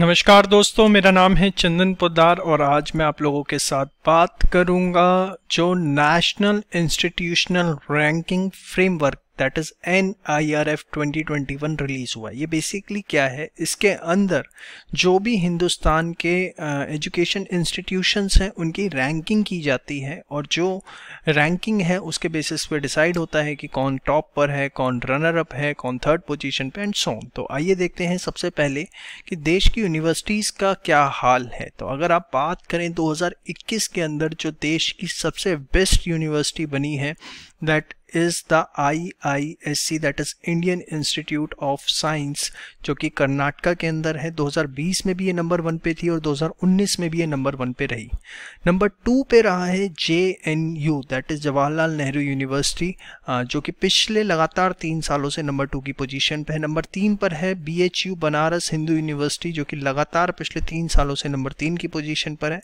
नमस्कार दोस्तों मेरा नाम है चंदन पोदार और आज मैं आप लोगों के साथ बात करूंगा जो national institutional ranking framework that is N I R F twenty twenty one release हुआ ये बेसिकली क्या है इसके अंदर जो भी हिंदुस्तान के एजुकेशन uh, इंस्टीट्यूशंस हैं उनकी रैंकिंग की जाती है और जो रैंकिंग है उसके बेसिस पे डिसाइड होता है कि कौन टॉप पर है कौन रनर अप है कौन थर्ड पोजीशन पे एंड ऑन तो आइए देखते हैं सबसे पहले कि देश की यूनिवर्सिटीज़ का क्या हाल है तो अगर आप बात करें 2021 के अंदर जो देश की सबसे बेस्ट यूनिवर्सिटी बनी है that is the IISc that is Indian Institute of Science जो कि कर्नाटका के अंदर है 2020 में भी ये नंबर वन पे थी और 2019 में भी ये नंबर वन पे रही नंबर टू पे रहा है J N U that is Jawaharlal Nehru university जो कि पिछले लगातार तीन सालों से नंबर टू की पोजीशन पे है नंबर तीन पर है B H U Banaras Hindu university जो कि लगातार पिछले तीन सालों से नंबर तीन की पोजीशन पर है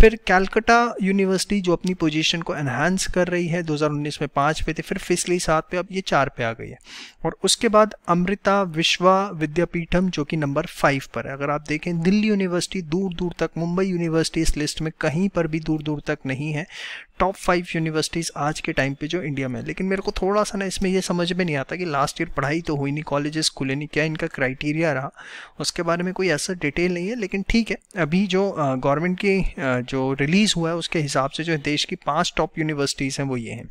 फिर कैलकटा यूनिवर्सिटी जो अपनी पोजीशन को एनहेंस कर रही है उन्नीस में पाँच पे थे फिर फिसली सात पे अब ये चार पे आ गई है और उसके बाद अमृता विश्वा विद्यापीठम जो कि नंबर फाइव पर है अगर आप देखें दिल्ली यूनिवर्सिटी दूर दूर तक मुंबई यूनिवर्सिटी इस लिस्ट में कहीं पर भी दूर दूर तक नहीं है टॉप फाइव यूनिवर्सिटीज़ आज के टाइम पे जो इंडिया में है लेकिन मेरे को थोड़ा सा ना इसमें ये समझ में नहीं आता कि लास्ट ईयर पढ़ाई तो हुई नहीं कॉलेजेस खुले नहीं क्या इनका क्राइटेरिया रहा उसके बारे में कोई ऐसा डिटेल नहीं है लेकिन ठीक है अभी जो गवर्नमेंट की जो रिलीज़ हुआ है उसके हिसाब से जो देश की पाँच टॉप यूनिवर्सिटीज़ हैं वो ये हैं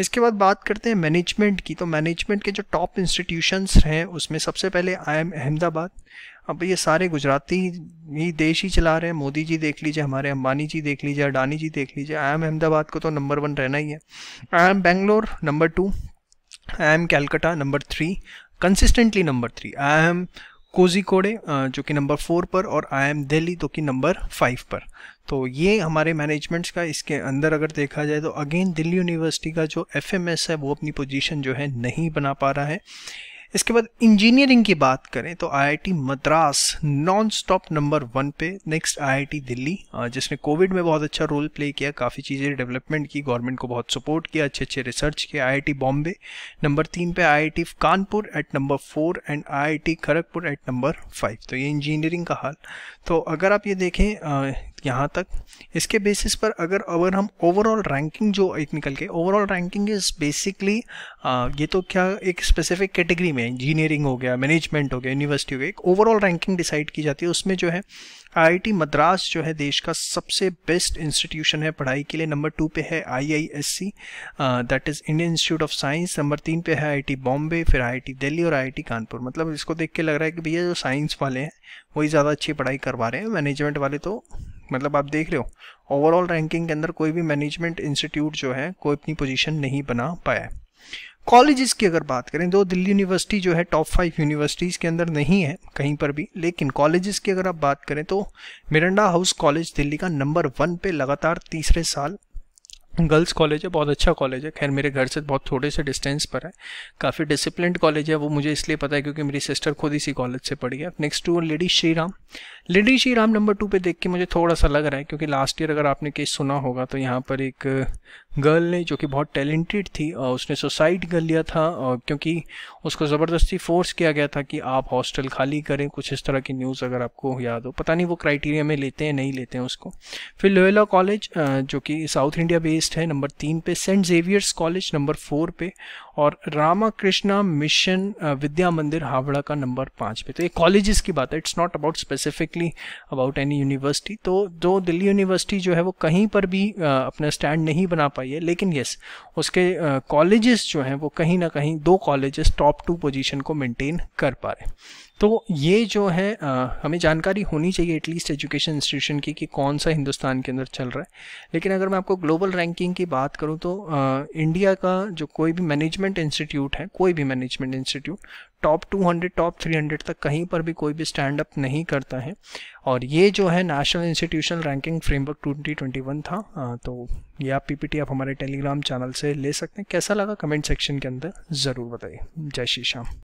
इसके बाद बात करते हैं मैनेजमेंट की तो मैनेजमेंट के जो टॉप इंस्टीट्यूशंस हैं उसमें सबसे पहले आई एम अहमदाबाद अब ये सारे गुजराती ही, देश ही चला रहे हैं मोदी जी देख लीजिए हमारे अंबानी जी देख लीजिए अडानी जी देख लीजिए आई एम अहमदाबाद को तो नंबर वन रहना ही है I M Bangalore number two I M Calcutta number three consistently number three I M Kozhikode जो कि नंबर फोर पर और आई एम दिल्ली तो कि नंबर फाइव पर तो ये हमारे मैनेजमेंट्स का इसके अंदर अगर देखा जाए तो अगेन दिल्ली यूनिवर्सिटी का जो एफ है वो अपनी पोजीशन जो है नहीं बना पा रहा है इसके बाद इंजीनियरिंग की बात करें तो IIT Madras non stop number one पे नेक्स्ट आईआईटी दिल्ली जिसने कोविड में बहुत अच्छा रोल प्ले किया काफ़ी चीज़ें डेवलपमेंट की गवर्नमेंट को बहुत सपोर्ट किया अच्छे अच्छे रिसर्च किया आईआईटी बॉम्बे नंबर तीन पे IIT Kanpur at number four and I I at number five तो ये इंजीनियरिंग का हाल तो अगर आप ये देखें यहाँ तक इसके बेसिस पर अगर अगर हम ओवरऑल रैंकिंग जो एक निकल के ओवरऑल रैंकिंग इज़ बेसिकली ये तो क्या एक स्पेसिफिक कैटेगरी में इंजीनियरिंग हो गया मैनेजमेंट हो गया यूनिवर्सिटी हो गया एक ओवरऑल रैंकिंग डिसाइड की जाती है उसमें जो है आईआईटी मद्रास जो है देश का सबसे बेस्ट इंस्टीट्यूशन है पढ़ाई के लिए नंबर टू पे है IISc that is Indian institute of science number तीन पे है आईआईटी बॉम्बे फिर आईआईटी दिल्ली और आईआईटी कानपुर मतलब इसको देख के लग रहा है कि भैया जो साइंस वाले हैं वही ज़्यादा अच्छी पढ़ाई करवा रहे हैं मैनेजमेंट वाले तो मतलब आप देख रहे हो ओवरऑल रैंकिंग के अंदर कोई भी मैनेजमेंट इंस्टीट्यूट जो है कोई अपनी पोजीशन नहीं बना पाया कॉलेजेस की अगर बात करें तो दिल्ली यूनिवर्सिटी जो है टॉप फाइव यूनिवर्सिटीज़ के अंदर नहीं है कहीं पर भी लेकिन कॉलेजेस की अगर आप बात करें तो मिरंडा हाउस कॉलेज दिल्ली का नंबर वन पे लगातार तीसरे साल गर्ल्स कॉलेज है बहुत अच्छा कॉलेज है खैर मेरे घर से बहुत थोड़े से डिस्टेंस पर है काफ़ी डिसिप्लिन कॉलेज है वो मुझे इसलिए पता है क्योंकि मेरी सिस्टर खुद इसी कॉलेज से पढ़ी है next to lady Shri Ram lady Ram number two पे देख के मुझे थोड़ा सा लग रहा है क्योंकि लास्ट ईयर अगर आपने केस सुना होगा तो यहाँ पर एक गर्ल uh, ने जो कि बहुत टैलेंटेड थी और uh, उसने सुसाइड कर लिया था और uh, क्योंकि उसको ज़बरदस्ती फोर्स किया गया था कि आप हॉस्टल खाली करें कुछ इस तरह की न्यूज़ अगर आपको याद हो पता नहीं वो क्राइटेरिया में लेते हैं नहीं लेते हैं उसको फिर लोयला कॉलेज जो कि साउथ इंडिया बेस्ड है नंबर तीन पे saint Xavier's college number four पे और रामाकृष्णा मिशन विद्या मंदिर हावड़ा का नंबर पाँच पे तो ये कॉलेजेस की बात है it's not about specifically about any university तो जो दिल्ली यूनिवर्सिटी जो है वो कहीं पर भी अपना स्टैंड नहीं बना पाई है लेकिन येस उसके कॉलेजेस जो हैं वो कहीं ना कहीं दो कॉलेजेस टॉप टू पोजीशन को मेंटेन कर पा रहे तो ये जो है आ, हमें जानकारी होनी चाहिए एटलीस्ट एजुकेशन इंस्टीट्यूशन की कि कौन सा हिंदुस्तान के अंदर चल रहा है लेकिन अगर मैं आपको ग्लोबल रैंकिंग की बात करूँ तो आ, इंडिया का जो कोई भी मैनेजमेंट मैनेजमेंट इंस्टीट्यूट है कोई भी मैनेजमेंट इंस्टीट्यूट टॉप 200 टॉप 300 तक कहीं पर भी कोई भी स्टैंड अप नहीं करता है और ये जो है नेशनल इंस्टीट्यूशनल रैंकिंग फ्रेमवर्क 2021 था आ, तो ये आप पीपीटी आप हमारे टेलीग्राम चैनल से ले सकते हैं कैसा लगा कमेंट सेक्शन के अंदर ज़रूर बताइए जय श्री श्याम